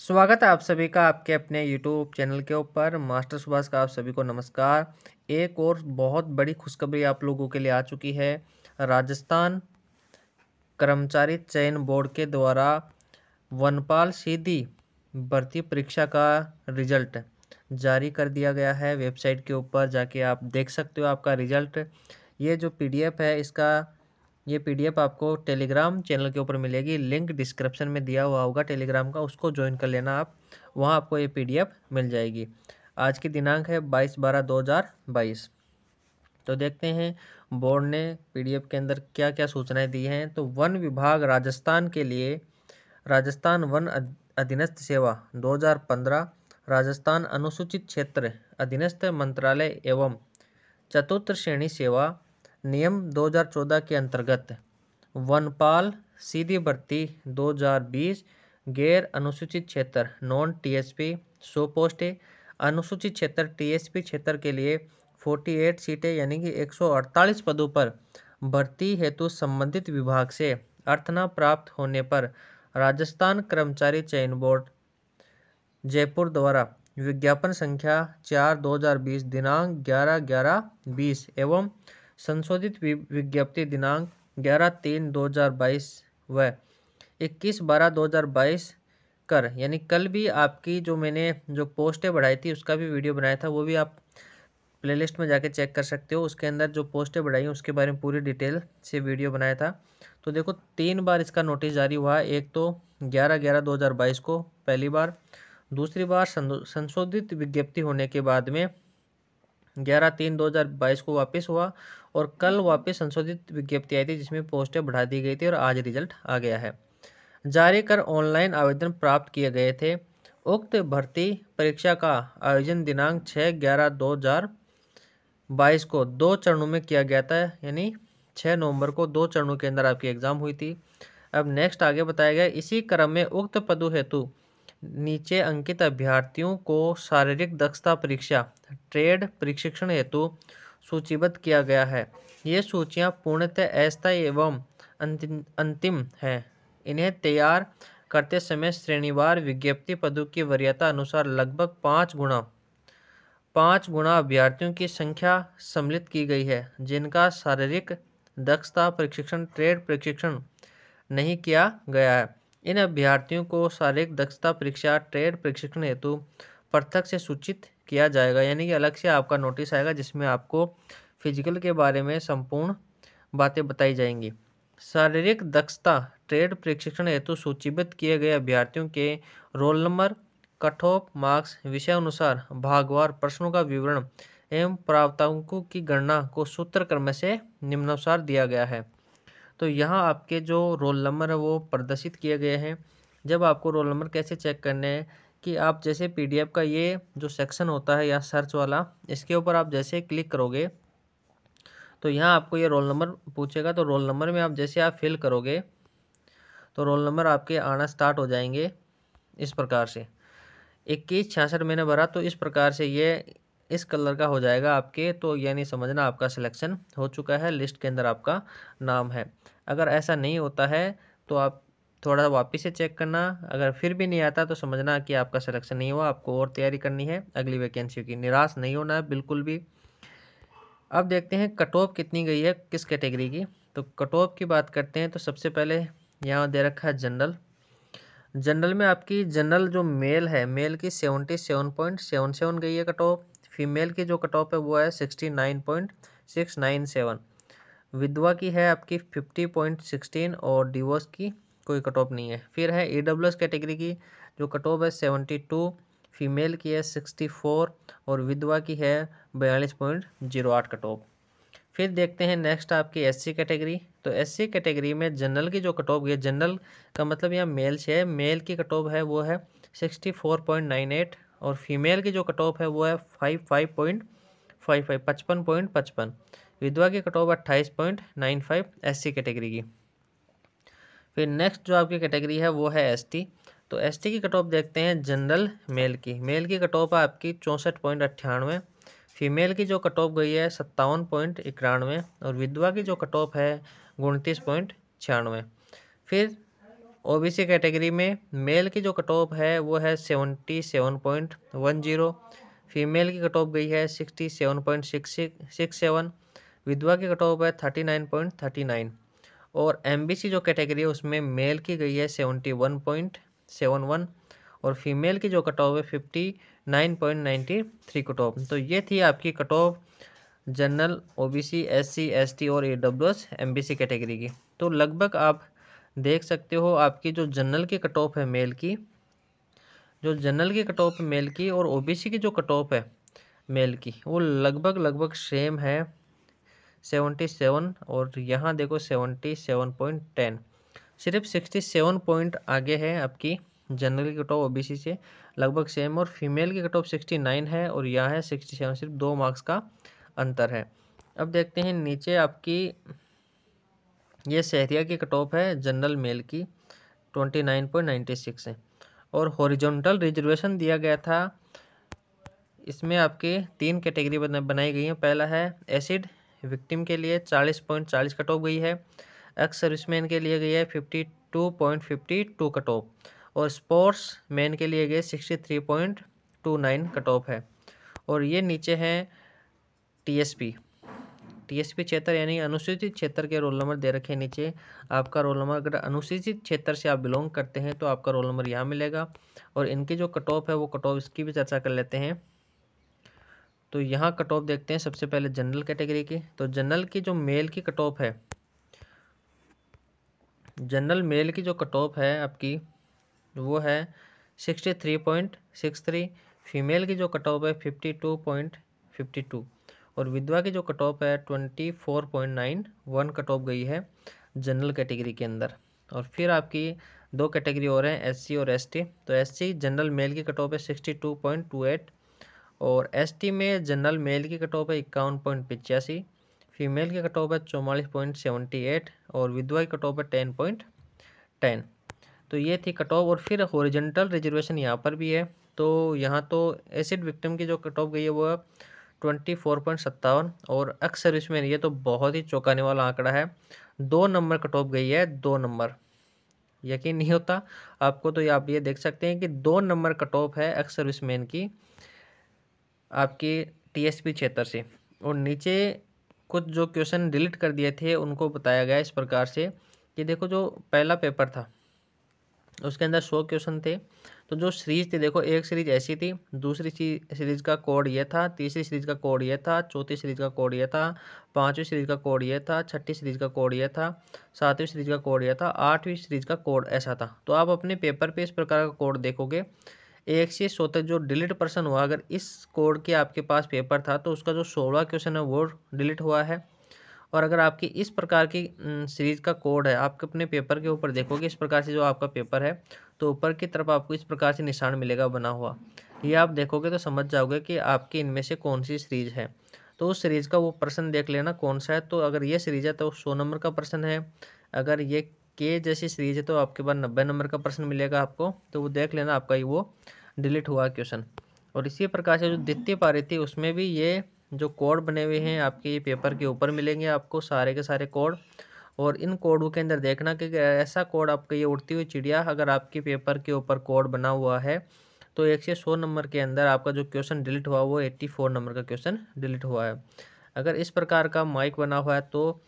स्वागत है आप सभी का आपके अपने यूट्यूब चैनल के ऊपर मास्टर सुभाष का आप सभी को नमस्कार एक और बहुत बड़ी खुशखबरी आप लोगों के लिए आ चुकी है राजस्थान कर्मचारी चयन बोर्ड के द्वारा वनपाल सीधी भर्ती परीक्षा का रिजल्ट जारी कर दिया गया है वेबसाइट के ऊपर जाके आप देख सकते हो आपका रिजल्ट ये जो पीडीएफ है इसका ये पीडीएफ आपको टेलीग्राम चैनल के ऊपर मिलेगी लिंक डिस्क्रिप्शन में दिया हुआ होगा टेलीग्राम का उसको ज्वाइन कर लेना आप वहाँ आपको ये पीडीएफ मिल जाएगी आज की दिनांक है बाईस बारह दो हज़ार बाईस तो देखते हैं बोर्ड ने पीडीएफ के अंदर क्या क्या सूचनाएं दी हैं तो वन विभाग राजस्थान के लिए राजस्थान वन अधीनस्थ सेवा दो राजस्थान अनुसूचित क्षेत्र अधीनस्थ मंत्रालय एवं चतुर्थ श्रेणी सेवा नियम 2014 के अंतर्गत वनपाल सीधी भर्ती 2020 गैर अनुसूचित क्षेत्र नॉन टीएसपी सौ पोस्ट अनुसूचित क्षेत्र टीएसपी क्षेत्र के लिए 48 सीटें यानी कि 148 पदों पर भर्ती हेतु संबंधित विभाग से अर्थना प्राप्त होने पर राजस्थान कर्मचारी चयन बोर्ड जयपुर द्वारा विज्ञापन संख्या चार दो हज़ार बीस दिनांक ग्यारह ग्यारह बीस एवं संशोधित विज्ञप्ति दिनांक ग्यारह तीन दो हज़ार बाईस व इक्कीस बारह दो हज़ार बाईस कर यानी कल भी आपकी जो मैंने जो पोस्टें बढ़ाई थी उसका भी वीडियो बनाया था वो भी आप प्लेलिस्ट में जाके चेक कर सकते हो उसके अंदर जो पोस्टें बढ़ाई उसके बारे में पूरी डिटेल से वीडियो बनाया था तो देखो तीन बार इसका नोटिस जारी हुआ एक तो ग्यारह ग्यारह दो हज़ार बाईस को पहली बार दूसरी बार संशोधित विज्ञप्ति होने के बाद में ग्यारह तीन दो हज़ार बाईस को वापस हुआ और कल वापस संशोधित विज्ञप्ति आई थी जिसमें पोस्टें बढ़ा दी गई थी और आज रिजल्ट आ गया है जारी कर ऑनलाइन आवेदन प्राप्त किए गए थे उक्त भर्ती परीक्षा का आयोजन दिनांक छः ग्यारह दो हज़ार बाईस को दो चरणों में किया गया था यानी छः नवंबर को दो चरणों के अंदर आपकी एग्ज़ाम हुई थी अब नेक्स्ट आगे बताया गया इसी क्रम में उक्त पदों हेतु नीचे अंकित अभ्यर्थियों को शारीरिक दक्षता परीक्षा ट्रेड प्रशिक्षण हेतु सूचीबद्ध किया गया है ये सूचियाँ पूर्णतः अस्थायी एवं अंतिम है इन्हें तैयार करते समय श्रेणीवार विज्ञप्ति पदों की वरीयता अनुसार लगभग पाँच गुणा पाँच गुणा अभ्यर्थियों की संख्या सम्मिलित की गई है जिनका शारीरिक दक्षता प्रशिक्षण ट्रेड प्रशिक्षण नहीं किया गया है इन अभ्यर्थियों को शारीरिक दक्षता परीक्षा ट्रेड प्रशिक्षण हेतु पृथक से सूचित किया जाएगा यानी कि अलग से आपका नोटिस आएगा जिसमें आपको फिजिकल के बारे में संपूर्ण बातें बताई जाएंगी शारीरिक दक्षता ट्रेड प्रशिक्षण हेतु सूचीबद्ध किए गए अभ्यर्थियों के roll number cut off marks विषय अनुसार भागवार प्रश्नों का विवरण एवं प्राप्तांकों की गणना को सूत्र क्रम से निम्नानुसार दिया गया है तो यहाँ आपके जो रोल नंबर है वो प्रदर्शित किए गए हैं जब आपको रोल नंबर कैसे चेक करने हैं कि आप जैसे पीडीएफ का ये जो सेक्शन होता है या सर्च वाला इसके ऊपर आप जैसे क्लिक करोगे तो यहाँ आपको ये रोल नंबर पूछेगा तो रोल नंबर में आप जैसे आप फिल करोगे तो रोल नंबर आपके आना स्टार्ट हो जाएंगे इस प्रकार से इक्कीस छियासठ महीने भरा तो इस प्रकार से ये इस कलर का हो जाएगा आपके तो यानी समझना आपका सिलेक्शन हो चुका है लिस्ट के अंदर आपका नाम है अगर ऐसा नहीं होता है तो आप थोड़ा वापस से चेक करना अगर फिर भी नहीं आता तो समझना कि आपका सिलेक्शन नहीं हुआ आपको और तैयारी करनी है अगली वैकेंसी की निराश नहीं होना है बिल्कुल भी अब देखते हैं कट ऑफ कितनी गई है किस कैटेगरी की तो कट ऑफ की बात करते हैं तो सबसे पहले यहाँ दे रखा है जनरल जनरल में आपकी जनरल जो मेल है मेल की seventy seven point seven seven गई है कट ऑफ फीमेल की जो कट ऑफ है वो है sixty nine point six nine seven विधवा की है आपकी फिफ्टी पॉइंट सिक्सटीन और डिवोर्स की कोई कट ऑफ नहीं है फिर है ई डब्ल्यू एस कैटेगरी की जो कट ऑफ है सेवेंटी टू फीमेल की है सिक्सटी फोर और विधवा की है बयालीस पॉइंट जीरो आठ कट ऑफ फिर देखते हैं नेक्स्ट आपकी एस सी कैटेगरी तो एस सी कैटेगरी में जनरल की जो कट ऑफ है जनरल का मतलब यहाँ मेल से है मेल की कट ऑफ है वो है sixty four point nine eight और फीमेल की जो कट ऑफ है वो है five five point five five पचपन पॉइंट पचपन विधवा की कट ऑफ अट्ठाईस point nine five S C category की फिर नेक्स्ट जो आपकी कैटेगरी है वो है एस टी तो एस टी की कट ऑफ देखते हैं जनरल मेल की मेल की कट ऑफ आपकी चौंसठ पॉइंट अट्ठानवे फीमेल की जो कट ऑफ गई है सत्तावन पॉइंट इक्यानवे और विधवा की जो कट ऑफ है उनतीस पॉइंट छियानवे फिर ओबीसी कैटेगरी में मेल की जो कट ऑफ है वो है seventy seven point one zero female की कट ऑफ गई है sixty seven point six six seven विधवा की कट ऑफ है thirty nine point thirty nine और एम बी सी जो कैटेगरी है उसमें मेल की गई है seventy one point seven one और फीमेल की जो कट ऑफ है fifty nine point ninety three cut off तो ये थी आपकी cut off general OBC SC ST और A W S MBC category की तो लगभग आप देख सकते हो आपकी जो जनरल की कट ऑफ है मेल की जो जनरल की कट ऑफ मेल की और ओबीसी की जो कट ऑफ है मेल की वो लगभग लगभग सेम है सेवेंटी सेवन और यहाँ देखो सेवेंटी सेवन पॉइंट टेन सिर्फ सिक्सटी सेवन पॉइंट आगे है आपकी जनरल की कट ऑफ ओ से लगभग सेम और फीमेल की कट ऑफ सिक्सटी नाइन है और यह है सिक्सटी सेवन सिर्फ दो मार्क्स का अंतर है अब देखते हैं नीचे आपकी ये शहरिया की कटॉप है जनरल मेल की twenty nine point ninety six है और हॉरिजॉन्टल रिजर्वेशन दिया गया था इसमें आपके तीन कैटेगरी बनाई गई हैं पहला है एसिड विक्टिम के लिए चालीस पॉइंट चालीस कट ऑफ गई है एक्स सर्विसमैन के लिए गई है fifty two point fifty two cut off और स्पोर्ट्स मैन के लिए गए sixty three point two nine cut off है और ये नीचे हैं पी टीएसपी क्षेत्र यानी अनुसूचित क्षेत्र के रोल नंबर दे रखे नीचे आपका रोल नंबर अगर अनुसूचित क्षेत्र से आप बिलोंग करते हैं तो आपका रोल नंबर यहाँ मिलेगा और इनके जो कट ऑफ है वो कट ऑफ इसकी भी चर्चा कर लेते हैं तो यहाँ कट ऑफ देखते हैं सबसे पहले जनरल कैटेगरी की तो जनरल की जो मेल की कट ऑफ है जनरल मेल की जो कट ऑफ है आपकी वो है sixty three point six three female की जो कट ऑफ है fifty two point fifty two और विधवा की जो कट ऑफ है twenty four point nine one cut off गई है जनरल कैटेगरी के अंदर और फिर आपकी दो कैटेगरी और हैं एससी और एसटी तो एससी जनरल मेल की कट ऑफ है sixty two point two eight और एसटी में जनरल मेल की कट ऑफ है इक्यावन पॉइंट पचासी फीमेल की कट ऑफ है चौवालीस पॉइंट सेवेंटी एट और विधवा की कट ऑफ है टेन पॉइंट टेन तो ये थी कट ऑफ और फिर हॉरिजेंटल रिजर्वेशन यहाँ पर भी है तो यहाँ तो एसिड विक्टम की जो कट ऑफ गई है वो ट्वेंटी फोर पॉइंट सत्तावन और एक्स सर्विस में ये तो बहुत ही चौंकाने वाला आंकड़ा है दो नंबर कट गई है दो नंबर यकीन नहीं होता आपको तो आप ये देख सकते हैं कि दो नंबर कट है एक्स सर्विस मैन की आपकी टीएसपी क्षेत्र से और नीचे कुछ जो क्वेश्चन डिलीट कर दिए थे उनको बताया गया इस प्रकार से कि देखो जो पहला पेपर था उसके अंदर सौ क्वेश्चन थे तो जो सीरीज थी देखो एक सीरीज ऐसी थी दूसरी सीरीज का कोड ये था तीसरी सीरीज का कोड ये था चौथी सीरीज का कोड ये था पांचवी सीरीज का कोड ये था छठी सीरीज का कोड ये था सातवीं सीरीज का कोड ये था आठवीं सीरीज का कोड ऐसा था तो आप अपने पेपर पे इस प्रकार का कोड देखोगे एक से सौ तक जो डिलीट पर्सन हुआ अगर इस कोड के आपके पास पेपर था तो उसका जो सोलह क्वेश्चन है वो डिलीट हुआ है और अगर आपकी इस प्रकार की सीरीज़ का कोड है आप अपने पेपर के ऊपर देखोगे इस प्रकार से जो आपका पेपर है तो ऊपर की तरफ आपको इस प्रकार से निशान मिलेगा बना हुआ ये आप देखोगे तो समझ जाओगे कि आपकी इनमें से कौन सी सीरीज़ है तो उस सीरीज़ का वो प्रश्न देख लेना कौन सा है तो अगर ये सीरीज़ है तो सौ नंबर का प्रश्न है अगर ये के जैसी सीरीज है तो आपके पास नब्बे नंबर का प्रश्न मिलेगा आपको तो वो देख लेना आपका ये वो डिलीट हुआ क्वेश्चन और इसी प्रकार से जो द्वितीय पारी थी उसमें भी ये जो कोड बने हुए हैं आपके ये पेपर के ऊपर मिलेंगे आपको सारे के सारे कोड और इन कोडों के अंदर देखना कि ऐसा कोड आपके ये उड़ती हुई चिड़िया अगर आपके पेपर के ऊपर कोड बना हुआ है तो एक से सौ नंबर के अंदर आपका जो क्वेश्चन डिलीट हुआ वो एट्टी फोर नंबर का क्वेश्चन डिलीट हुआ है अगर इस प्रकार का माइक बना हुआ है तो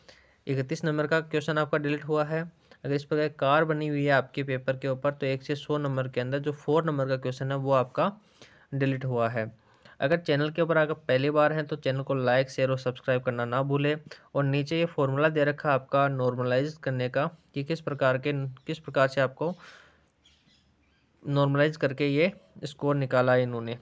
इकतीस नंबर का क्वेश्चन आपका डिलीट हुआ है अगर इस प्रकार कार बनी हुई है आपके पेपर के ऊपर तो एक से सौ नंबर के अंदर जो फोर नंबर का क्वेश्चन है वो आपका डिलीट हुआ है अगर चैनल के ऊपर अगर पहली बार हैं तो चैनल को लाइक शेयर और सब्सक्राइब करना ना भूलें और नीचे ये फॉर्मूला दे रखा आपका नॉर्मलाइज करने का कि किस प्रकार के किस प्रकार से आपको नॉर्मलाइज करके ये स्कोर निकाला है इन्होंने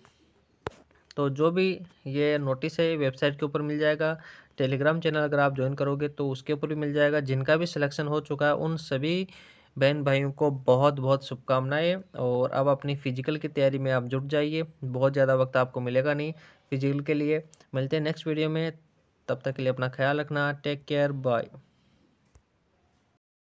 तो जो भी ये नोटिस है वेबसाइट के ऊपर मिल जाएगा टेलीग्राम चैनल अगर आप ज्वाइन करोगे तो उसके ऊपर भी मिल जाएगा जिनका भी सिलेक्शन हो चुका है उन सभी बहन भाइयों को बहुत बहुत शुभकामनाएं और अब अपनी फ़िजिकल की तैयारी में आप जुट जाइए बहुत ज़्यादा वक्त आपको मिलेगा नहीं फिजिकल के लिए मिलते हैं नेक्स्ट वीडियो में तब तक के लिए अपना ख्याल रखना टेक केयर बाय